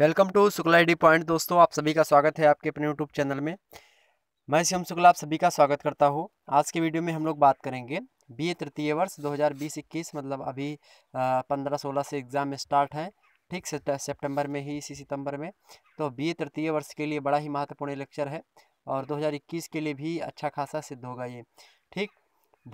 welcome to Shukla I point दोस्तों आप सभी का स्वागत है आपके अपने यूट्यूब चैनल में मैं श्याम शुक्ला आप सभी का स्वागत करता हूँ आज के वीडियो में हम लोग बात करेंगे ए तृतीय वर्ष बीस इक्कीस मतलब अभी पंद्रह सोलह से एग्ज़ाम स्टार्ट है ठीक से सितंबर में ही इसी सितंबर में तो ए तृतीय वर्ष के लिए बड़ा ही महत्वपूर्ण लेक्चर है और इक्कीस के लिए भी अच्छा खासा सिद्ध होगा ये ठीक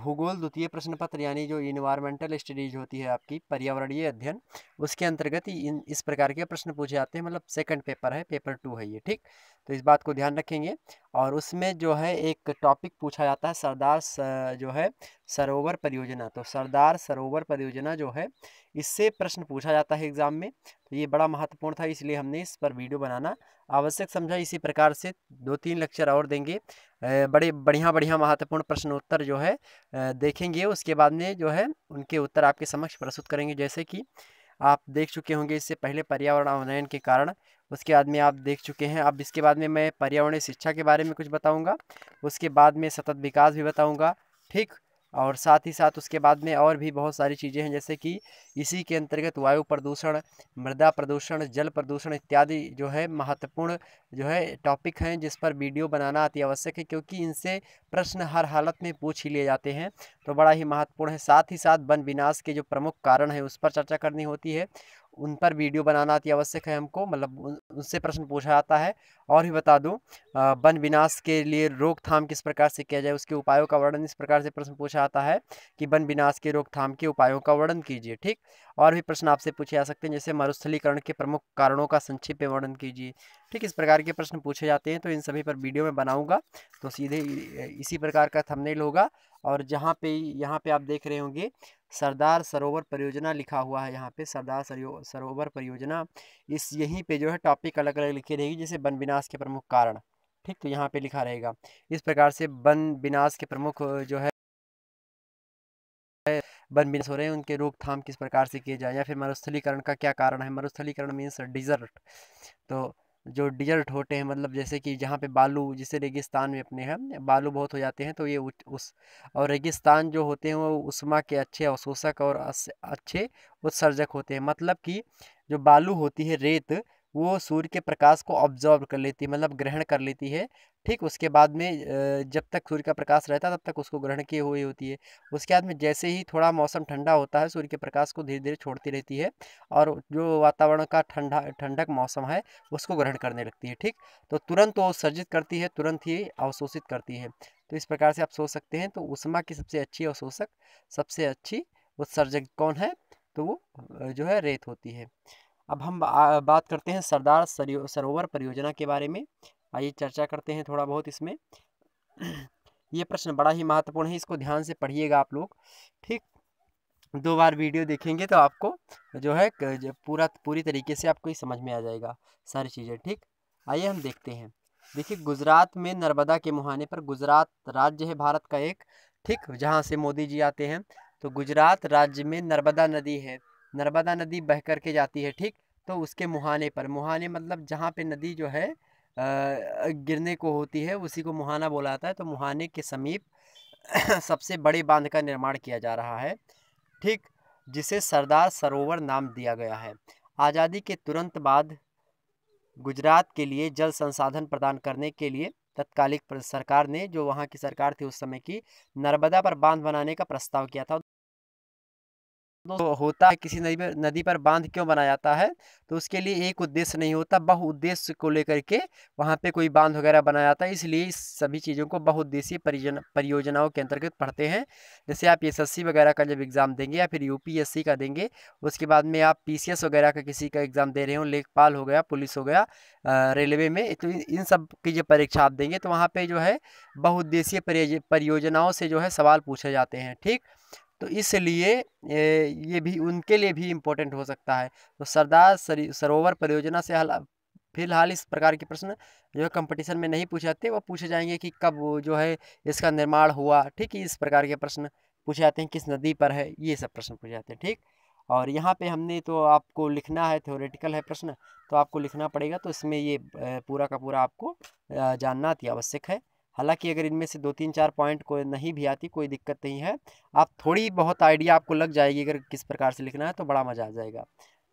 भूगोल द्वितीय प्रश्न पत्र यानी जो इन्वायरमेंटल स्टडीज होती है आपकी पर्यावरणीय अध्ययन उसके अंतर्गत इन इस प्रकार के प्रश्न पूछे जाते हैं मतलब सेकंड पेपर है पेपर टू है ये ठीक तो इस बात को ध्यान रखेंगे और उसमें जो है एक टॉपिक पूछा जाता है सरदार जो है सरोवर परियोजना तो सरदार सरोवर परियोजना जो है इससे प्रश्न पूछा जाता है एग्जाम में तो ये बड़ा महत्वपूर्ण था इसलिए हमने इस पर वीडियो बनाना आवश्यक समझा इसी प्रकार से दो तीन लेक्चर और देंगे बड़े बढ़िया बढ़िया महत्वपूर्ण प्रश्न उत्तर जो है देखेंगे उसके बाद में जो है उनके उत्तर आपके समक्ष प्रस्तुत करेंगे जैसे कि आप देख चुके होंगे इससे पहले पर्यावरण अवनयन के कारण उसके बाद में आप देख चुके हैं अब इसके बाद में मैं पर्यावरणीय शिक्षा के बारे में कुछ बताऊंगा उसके बाद में सतत विकास भी बताऊंगा ठीक और साथ ही साथ उसके बाद में और भी बहुत सारी चीज़ें हैं जैसे कि इसी के अंतर्गत वायु प्रदूषण मृदा प्रदूषण जल प्रदूषण इत्यादि जो है महत्वपूर्ण जो है टॉपिक हैं जिस पर वीडियो बनाना अति आवश्यक है क्योंकि इनसे प्रश्न हर हालत में पूछ ही लिए जाते हैं तो बड़ा ही महत्वपूर्ण है साथ ही साथ वन विनाश के जो प्रमुख कारण है उस पर चर्चा करनी होती है उन पर वीडियो बनाना अति आवश्यक है हमको मतलब उनसे प्रश्न पूछा जाता है और भी बता दूं वन विनाश के लिए रोकथाम किस प्रकार से किया जाए उसके उपायों का वर्णन इस प्रकार से प्रश्न पूछा जाता है कि वन विनाश के रोकथाम के उपायों का वर्णन कीजिए ठीक और भी प्रश्न आपसे पूछे जा सकते हैं जैसे मरुस्थलीकरण के प्रमुख कारणों का संक्षिप्त वर्णन कीजिए ठीक इस प्रकार के प्रश्न पूछे जाते हैं तो इन सभी पर वीडियो में बनाऊँगा तो सीधे इसी प्रकार का थमनेल होगा और जहाँ पे यहाँ पे आप देख रहे होंगे सरदार सरोवर परियोजना लिखा हुआ है यहाँ पे सरदार सरोवर परियोजना इस यहीं पे जो है टॉपिक अलग अलग लिखी रहेगी जैसे वन विनाश के प्रमुख कारण ठीक तो यहाँ पे लिखा रहेगा इस प्रकार से वन विनाश के प्रमुख जो है वन विनाश हो रहे हैं उनके रोकथाम किस प्रकार से किए जाए या फिर मरुस्थलीकरण का क्या कारण है मरुस्थलीकरण मीन्स डिजर्ट तो जो डिजर्ट होते हैं मतलब जैसे कि जहाँ पे बालू जिसे रेगिस्तान में अपने हैं बालू बहुत हो जाते हैं तो ये उस और रेगिस्तान जो होते हैं वो उषमा के अच्छे अवशोषक और अच्छे उत्सर्जक होते हैं मतलब कि जो बालू होती है रेत वो सूर्य के प्रकाश को ऑब्जॉर्व कर लेती है मतलब ग्रहण कर लेती है ठीक उसके बाद में जब तक सूर्य का प्रकाश रहता है तब तक उसको ग्रहण किए हुई होती है उसके बाद में जैसे ही थोड़ा मौसम ठंडा होता है सूर्य के प्रकाश को धीरे धीरे छोड़ती रहती है और जो वातावरण का ठंडा ठंडक मौसम है उसको ग्रहण करने लगती है ठीक तो तुरंत वो उत्सर्जित करती है तुरंत ही अवशोषित करती है तो इस प्रकार से आप सोच सकते हैं तो उष्मा की सबसे अच्छी अवशोषक सबसे अच्छी उत्सर्जक कौन है तो वो जो है रेत होती है अब हम बात करते हैं सरदार सरोवर परियोजना के बारे में आइए चर्चा करते हैं थोड़ा बहुत इसमें ये प्रश्न बड़ा ही महत्वपूर्ण है इसको ध्यान से पढ़िएगा आप लोग ठीक दो बार वीडियो देखेंगे तो आपको जो है पूरा पूरी तरीके से आपको ये समझ में आ जाएगा सारी चीज़ें ठीक आइए हम देखते हैं देखिए गुजरात में नर्मदा के मुहाने पर गुजरात राज्य है भारत का एक ठीक जहाँ से मोदी जी आते हैं तो गुजरात राज्य में नर्मदा नदी है नर्मदा नदी बह कर के जाती है ठीक तो उसके मुहाने पर मुहाने मतलब जहाँ पे नदी जो है गिरने को होती है उसी को मुहाना बोला जाता है तो मुहाने के समीप सबसे बड़े बांध का निर्माण किया जा रहा है ठीक जिसे सरदार सरोवर नाम दिया गया है आज़ादी के तुरंत बाद गुजरात के लिए जल संसाधन प्रदान करने के लिए तत्कालिक सरकार ने जो वहाँ की सरकार थी उस समय की नर्मदा पर बांध बनाने का प्रस्ताव किया था तो होता है किसी नदी पर नदी पर बांध क्यों बनाया जाता है तो उसके लिए एक उद्देश्य नहीं होता बहु उद्देश्य को लेकर के वहाँ पे कोई बांध वगैरह बनाया जाता है इसलिए इस सभी चीज़ों को बहुउद्देशीय परियोजन परियोजनाओं के अंतर्गत पढ़ते हैं जैसे आप एस वगैरह का जब एग्ज़ाम देंगे या फिर यूपीएससी का देंगे उसके बाद में आप पी वगैरह का किसी का एग्ज़ाम दे रहे हो लेखपाल हो गया पुलिस हो गया रेलवे में तो इन सब की जब परीक्षा आप देंगे तो वहाँ पर जो है बहुउद्देशीय परियोजनाओं से जो है सवाल पूछे जाते हैं ठीक तो इसलिए ये भी उनके लिए भी इम्पोर्टेंट हो सकता है तो सरदार सरोवर परियोजना से हल फिलहाल इस प्रकार के प्रश्न जो है कंपटीशन में नहीं पूछे जाते वो पूछे जाएंगे कि कब जो है इसका निर्माण हुआ ठीक है इस प्रकार के प्रश्न पूछे जाते हैं किस नदी पर है ये सब प्रश्न पूछे जाते हैं ठीक और यहाँ पे हमने तो आपको लिखना है थ्योरेटिकल है प्रश्न तो आपको लिखना पड़ेगा तो इसमें ये पूरा का पूरा आपको जानना अति आवश्यक है हालांकि अगर इनमें से दो तीन चार पॉइंट को नहीं भी आती कोई दिक्कत नहीं है आप थोड़ी बहुत आइडिया आपको लग जाएगी अगर किस प्रकार से लिखना है तो बड़ा मज़ा आ जाएगा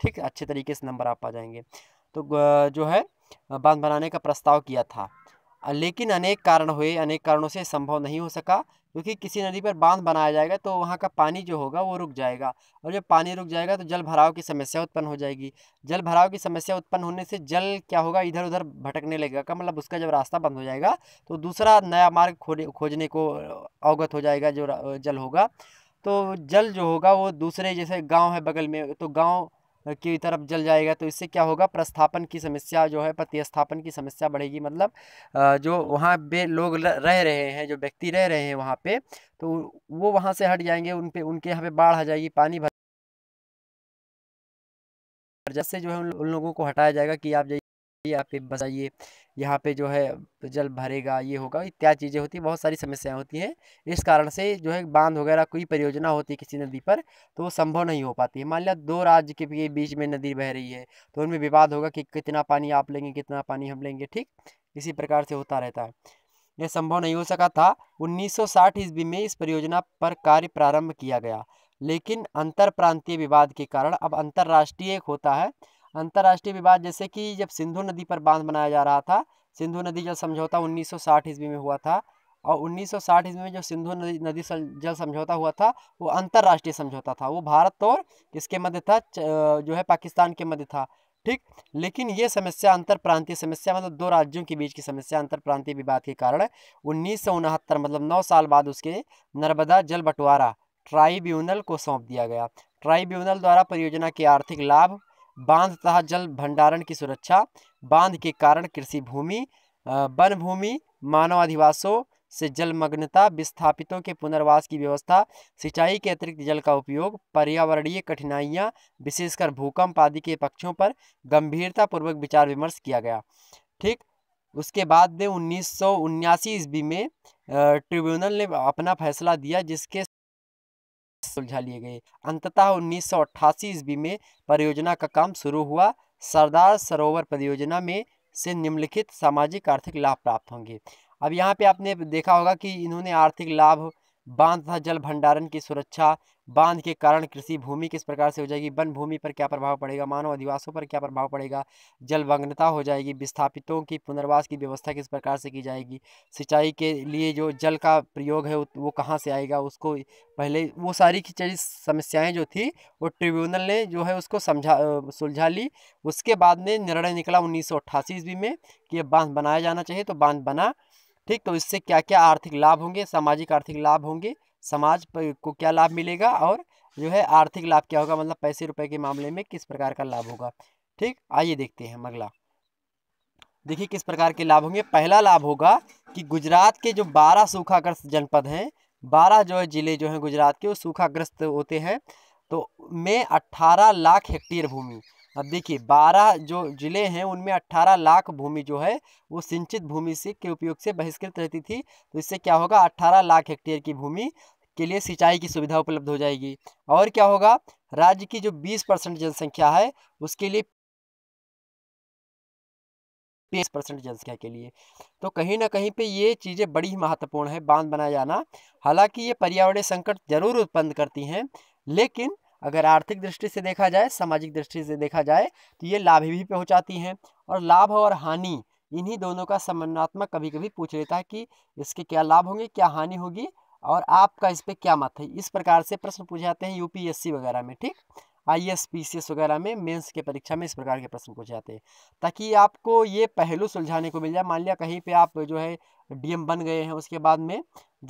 ठीक अच्छे तरीके से नंबर आप आ जाएंगे तो जो है बांध बनाने का प्रस्ताव किया था लेकिन अनेक कारण हुए अनेक कारणों से संभव नहीं हो सका क्योंकि किसी नदी पर बांध बनाया जाएगा तो वहाँ का पानी जो होगा वो रुक जाएगा और जब पानी रुक जाएगा तो जल भराव की समस्या उत्पन्न हो जाएगी जल भराव की समस्या उत्पन्न होने से जल क्या होगा इधर उधर भटकने लगेगा का मतलब उसका जब रास्ता बंद हो जाएगा तो दूसरा नया मार्ग खोजने को अवगत हो जाएगा जो जल होगा तो जल जो होगा वो दूसरे जैसे गाँव है बगल में तो गाँव की तरफ जल जाएगा तो इससे क्या होगा प्रस्थापन की समस्या जो है प्रतिस्थापन की समस्या बढ़ेगी मतलब जो वहाँ पे लोग रह रहे हैं जो व्यक्ति रह रहे हैं वहाँ पे तो वो वहाँ से हट जाएंगे उन पे उनके यहाँ पे बाढ़ आ जाएगी पानी भर जैसे जो है उन लोगों को हटाया जाएगा कि आप यहाँ पे बताइए यहाँ पे जो है जल भरेगा ये होगा इत्यादि चीज़ें होती हैं बहुत सारी समस्याएं होती हैं इस कारण से जो है बांध वगैरह कोई परियोजना होती है किसी नदी पर तो वो संभव नहीं हो पाती है मान लिया दो राज्य के बीच में नदी बह रही है तो उनमें विवाद होगा कि कितना पानी आप लेंगे कितना पानी हम लेंगे ठीक इसी प्रकार से होता रहता है यह संभव नहीं हो सका था उन्नीस ईस्वी में इस परियोजना पर कार्य प्रारंभ किया गया लेकिन अंतर प्रांतीय विवाद के कारण अब अंतर्राष्ट्रीय एक होता है अंतर्राष्ट्रीय विवाद जैसे कि जब सिंधु नदी पर बांध बनाया जा रहा था सिंधु नदी जल समझौता 1960 ईस्वी में हुआ था और 1960 ईस्वी में जो सिंधु नदी नदी जल समझौता हुआ था वो अंतर्राष्ट्रीय समझौता था वो भारत और इसके मध्य था जो है पाकिस्तान के मध्य था ठीक लेकिन ये समस्या अंतर प्रांतीय समस्या मतलब दो राज्यों के बीच की समस्या अंतर प्रांतीय विवाद के कारण उन्नीस मतलब नौ साल बाद उसके नर्मदा जल बंटवारा ट्राइब्यूनल को सौंप दिया गया ट्राइब्यूनल द्वारा परियोजना के आर्थिक लाभ बांध तथा जल भंडारण की सुरक्षा बांध के कारण कृषि भूमि वन भूमि मानव अधिवासों से जलमग्नता विस्थापितों के पुनर्वास की व्यवस्था सिंचाई के अतिरिक्त जल का उपयोग पर्यावरणीय कठिनाइयां विशेषकर भूकंप आदि के पक्षों पर गंभीरतापूर्वक विचार विमर्श किया गया ठीक उसके बाद में उन्नीस सौ ईस्वी में ट्रिब्यूनल ने अपना फैसला दिया जिसके सुलझा लिए गए अंततः उन्नीस सौ अट्ठासी ईस्वी में परियोजना का काम शुरू हुआ सरदार सरोवर परियोजना में से निम्नलिखित सामाजिक आर्थिक लाभ प्राप्त होंगे अब यहाँ पे आपने देखा होगा कि इन्होंने आर्थिक लाभ बांध तथा जल भंडारण की सुरक्षा बांध के कारण कृषि भूमि किस प्रकार से हो जाएगी वन भूमि पर क्या प्रभाव पड़ेगा मानव अधिवासों पर क्या प्रभाव पड़ेगा जलमग्नता हो जाएगी विस्थापितों की पुनर्वास की व्यवस्था किस प्रकार से की जाएगी सिंचाई के लिए जो जल का प्रयोग है वो कहाँ से आएगा उसको पहले वो सारी की चीज समस्याएं जो थी वो ट्रिब्यूनल ने जो है उसको समझा सुलझा ली उसके बाद में निर्णय निकला उन्नीस सौ ईस्वी में कि ये बांध बनाया जाना चाहिए तो बांध बना ठीक तो इससे क्या क्या आर्थिक लाभ होंगे सामाजिक आर्थिक लाभ होंगे समाज को क्या लाभ मिलेगा और जो है आर्थिक लाभ क्या होगा मतलब पैसे रुपए के मामले में किस प्रकार का लाभ होगा ठीक आइए देखते हैं अगला देखिए किस प्रकार के लाभ होंगे पहला लाभ होगा कि गुजरात के जो बारह सूखाग्रस्त जनपद हैं बारह जो है जिले जो हैं गुजरात के वो सूखाग्रस्त होते हैं तो में अट्ठारह लाख हेक्टेयर भूमि अब देखिए बारह जो जिले हैं उनमें अट्ठारह लाख भूमि जो है वो सिंचित भूमि से के उपयोग से बहिष्कृत रहती थी तो इससे क्या होगा अट्ठारह लाख हेक्टेयर की भूमि के लिए सिंचाई की सुविधा उपलब्ध हो जाएगी और क्या होगा राज्य की जो 20 परसेंट जनसंख्या है उसके लिए बीस परसेंट जनसंख्या के लिए तो कहीं ना कहीं पे ये चीज़ें बड़ी ही महत्वपूर्ण है बांध बनाया जाना हालांकि ये पर्यावरणीय संकट जरूर उत्पन्न करती हैं लेकिन अगर आर्थिक दृष्टि से देखा जाए सामाजिक दृष्टि से देखा जाए तो ये लाभ भी पहुँचाती हैं और लाभ और हानि इन्हीं दोनों का समन्वयात्मक कभी कभी पूछ लेता है कि इसके क्या लाभ होंगे क्या हानि होगी और आपका इस पर क्या मत है इस प्रकार से प्रश्न पूछे जाते हैं यूपीएससी वगैरह में ठीक I S P C S वगैरह में मेंस के परीक्षा में इस प्रकार के प्रश्न पूछे जाते हैं ताकि आपको ये पहलू सुलझाने को मिल जाए मान लिया कहीं पे आप जो है डीएम बन गए हैं उसके बाद में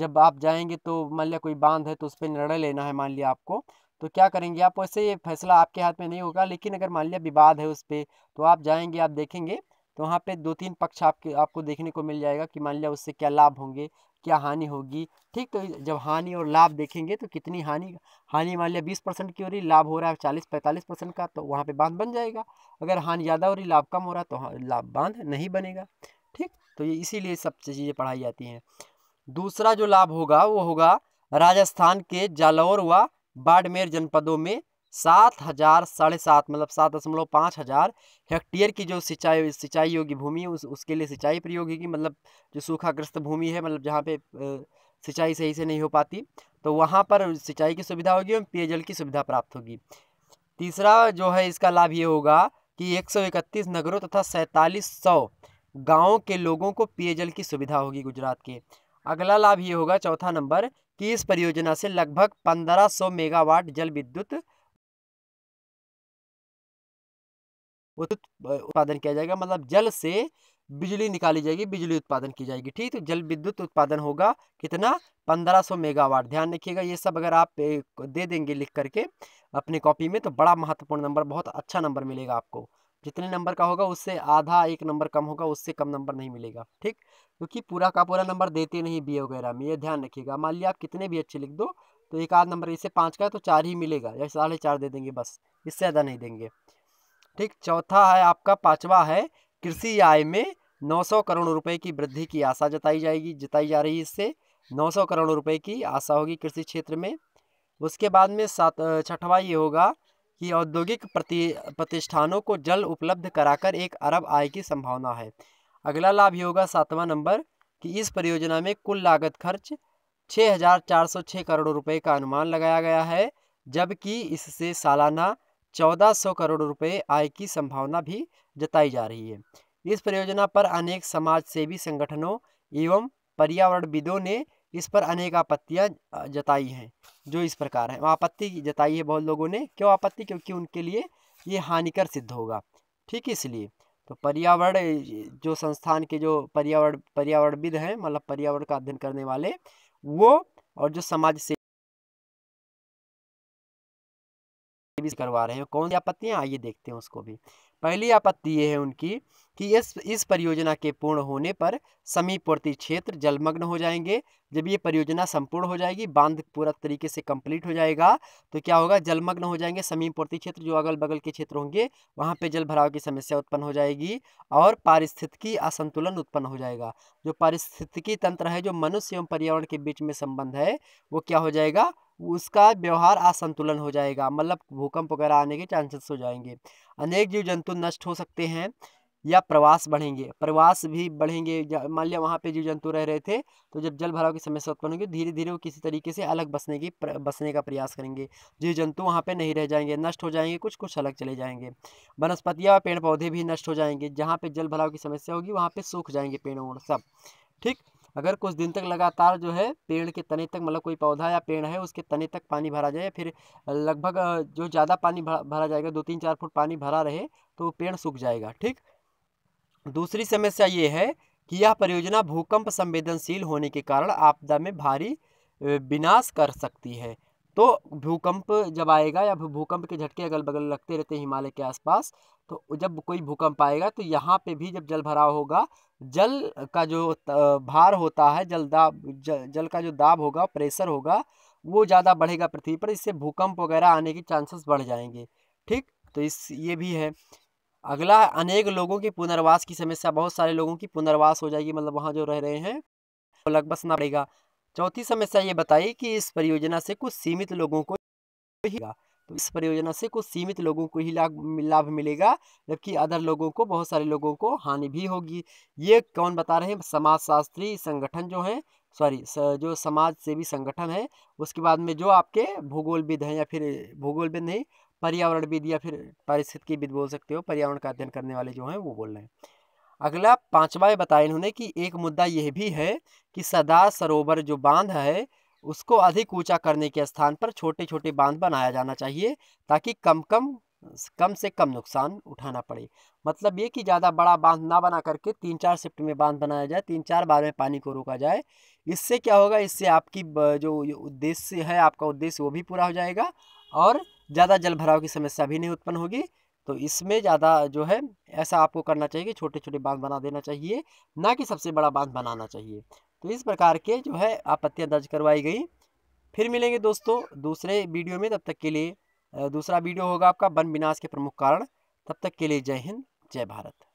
जब आप जाएंगे तो मान लिया कोई बांध है तो उस पर निर्णय लेना है मान लिया आपको तो क्या करेंगे आप वैसे ये फैसला आपके हाथ में नहीं होगा लेकिन अगर मान लिया विवाद है उस पर तो आप जाएंगे आप देखेंगे तो वहाँ पे दो तीन पक्ष आपके आपको देखने को मिल जाएगा कि मान लिया उससे क्या लाभ होंगे क्या हानि होगी ठीक तो जब हानि और लाभ देखेंगे तो कितनी हानि हानि मान लिया बीस परसेंट की हो रही लाभ हो रहा है चालीस पैंतालीस परसेंट का तो वहाँ पे बांध बन जाएगा अगर हानि ज़्यादा हो रही लाभ कम हो रहा तो हाँ, लाभ बांध नहीं बनेगा ठीक तो ये इसीलिए सब चीज़ें पढ़ाई जाती हैं दूसरा जो लाभ होगा वो होगा राजस्थान के जालौर व बाड़मेर जनपदों में सात हजार साढ़े सात मतलब सात दशमलव पाँच हजार हेक्टेयर की जो सिंचाई सिंचाई योग्य भूमि उस उसके लिए सिंचाई प्रयोग होगी मतलब जो सूखाग्रस्त भूमि है मतलब जहाँ पे सिंचाई सही से नहीं हो पाती तो वहाँ पर सिंचाई की सुविधा होगी और पेयजल की सुविधा प्राप्त होगी तीसरा जो है इसका लाभ ये होगा कि इकतीस नगरों तथा सैंतालीस सौ गाँव के लोगों को पेयजल की सुविधा होगी गुजरात के अगला लाभ ये होगा चौथा नंबर कि इस परियोजना से लगभग 1500 मेगावाट जल विद्युत विद्युत तो, उत्पादन किया जाएगा मतलब जल से बिजली निकाली जाएगी बिजली उत्पादन की जाएगी ठीक तो जल विद्युत उत्पादन होगा कितना 1500 मेगावाट ध्यान रखिएगा ये सब अगर आप दे देंगे लिख करके अपने कॉपी में तो बड़ा महत्वपूर्ण नंबर बहुत अच्छा नंबर मिलेगा आपको जितने नंबर का होगा उससे आधा एक नंबर कम होगा उससे कम नंबर नहीं मिलेगा ठीक क्योंकि पूरा का पूरा नंबर देते नहीं बी वगैरह में ये ध्यान रखिएगा मान लिया आप कितने भी अच्छे लिख दो तो एक आध नंबर इसे पाँच का तो चार ही मिलेगा या साढ़े चार दे देंगे बस इससे ज़्यादा नहीं देंगे ठीक चौथा है आपका पांचवा है कृषि आय में 900 करोड़ रुपए की वृद्धि की आशा जताई जाएगी जताई जा रही है इससे 900 करोड़ रुपए की आशा होगी कृषि क्षेत्र में उसके बाद में सात छठवा ये होगा कि औद्योगिक प्रति प्रतिष्ठानों को जल उपलब्ध कराकर एक अरब आय की संभावना है अगला लाभ ये होगा सातवां नंबर कि इस परियोजना में कुल लागत खर्च छः करोड़ रुपये का अनुमान लगाया गया है जबकि इससे सालाना 1400 करोड़ रुपए आय की संभावना भी जताई जा रही है इस परियोजना पर अनेक समाजसेवी संगठनों एवं पर्यावरणविदों ने इस पर अनेक आपत्तियां जताई हैं जो इस प्रकार है आपत्ति जताई है बहुत लोगों ने क्यों आपत्ति क्योंकि उनके लिए ये हानिकर सिद्ध होगा ठीक इसलिए तो पर्यावरण जो संस्थान के जो पर्यावरण पर्यावरणविद हैं मतलब पर्यावरण का अध्ययन करने वाले वो और जो समाज से भी करवा रहे हैं कौन सी आपत्तियाँ आइए देखते हैं उसको भी पहली आपत्ति ये है उनकी कि इस इस परियोजना के पूर्ण होने पर समीपवर्ती क्षेत्र जलमग्न हो जाएंगे जब ये परियोजना संपूर्ण हो जाएगी बांध पूरा तरीके से कंप्लीट हो जाएगा तो क्या होगा जलमग्न हो जाएंगे समीपवर्ती क्षेत्र जो अगल बगल के क्षेत्र होंगे वहाँ पे जल भराव की समस्या उत्पन्न हो जाएगी और पारिस्थितिकी असंतुलन उत्पन्न हो जाएगा जो पारिस्थितिकी तंत्र है जो मनुष्य एवं पर्यावरण के बीच में संबंध है वो क्या हो जाएगा उसका व्यवहार असंतुलन हो जाएगा मतलब भूकंप वगैरह आने के चांसेस हो जाएंगे अनेक जीव जंतु नष्ट हो सकते हैं या प्रवास बढ़ेंगे प्रवास भी बढ़ेंगे मान लिया वहाँ पे जीव जंतु रह रहे थे तो जब जल भराव की समस्या उत्पन्न होगी धीरे धीरे वो किसी तरीके से अलग बसने की प्र, बसने का प्रयास करेंगे जीव जंतु वहाँ पे नहीं रह जाएंगे नष्ट हो जाएंगे कुछ कुछ अलग चले जाएंगे वनस्पतियाँ व पेड़ पौधे भी नष्ट हो जाएंगे जहाँ पे जल भराव की समस्या होगी वहाँ पे सूख जाएंगे पेड़ वोड़ सब ठीक अगर कुछ दिन तक लगातार जो है पेड़ के तने तक मतलब कोई पौधा या पेड़ है उसके तने तक पानी भरा जाए फिर लगभग जो ज़्यादा पानी भरा जाएगा दो तीन चार फुट पानी भरा रहे तो पेड़ सूख जाएगा ठीक दूसरी समस्या ये है कि यह परियोजना भूकंप संवेदनशील होने के कारण आपदा में भारी विनाश कर सकती है तो भूकंप जब आएगा या भूकंप के झटके अगल बगल लगते रहते हैं हिमालय के आसपास तो जब कोई भूकंप आएगा तो यहाँ पे भी जब जल भराव होगा जल का जो भार होता है जल दाब जल जल का जो दाब होगा प्रेशर होगा वो ज़्यादा बढ़ेगा पृथ्वी पर इससे भूकंप वगैरह आने के चांसेस बढ़ जाएंगे ठीक तो इस ये भी है अगला अनेक लोगों की पुनर्वास की समस्या बहुत सारे लोगों की पुनर्वास हो जाएगी मतलब वहाँ जो रह रहे हैं तो लगभग ना पड़ेगा चौथी समस्या ये बताई कि इस परियोजना से कुछ सीमित लोगों को तो इस परियोजना से कुछ सीमित लोगों को ही लाभ लाभ मिलेगा जबकि अदर लोगों को बहुत सारे लोगों को हानि भी होगी ये कौन बता रहे हैं समाजशास्त्री संगठन जो है सॉरी जो समाज सेवी संगठन है उसके बाद में जो आपके भूगोलविद हैं या फिर भूगोलविद नहीं पर्यावरणविद या फिर पारिस्थितिकीविद बोल सकते हो पर्यावरण का अध्ययन करने वाले जो हैं वो बोल रहे हैं अगला पाँचवा बताया इन्होंने कि एक मुद्दा यह भी है कि सदा सरोवर जो बांध है उसको अधिक ऊंचा करने के स्थान पर छोटे छोटे बांध बनाया जाना चाहिए ताकि कम कम कम से कम नुकसान उठाना पड़े मतलब ये कि ज़्यादा बड़ा बांध ना बना करके तीन चार शिफ्ट में बांध बनाया जाए तीन चार बार में पानी को रोका जाए इससे क्या होगा इससे आपकी जो उद्देश्य है आपका उद्देश्य वो भी पूरा हो जाएगा और ज़्यादा जल भराव की समस्या भी नहीं उत्पन्न होगी तो इसमें ज़्यादा जो है ऐसा आपको करना चाहिए कि छोटे छोटे बांध बना देना चाहिए ना कि सबसे बड़ा बांध बनाना चाहिए तो इस प्रकार के जो है आपत्तियाँ दर्ज करवाई गई फिर मिलेंगे दोस्तों दूसरे वीडियो में तब तक के लिए दूसरा वीडियो होगा आपका वन विनाश के प्रमुख कारण तब तक के लिए जय हिंद जय भारत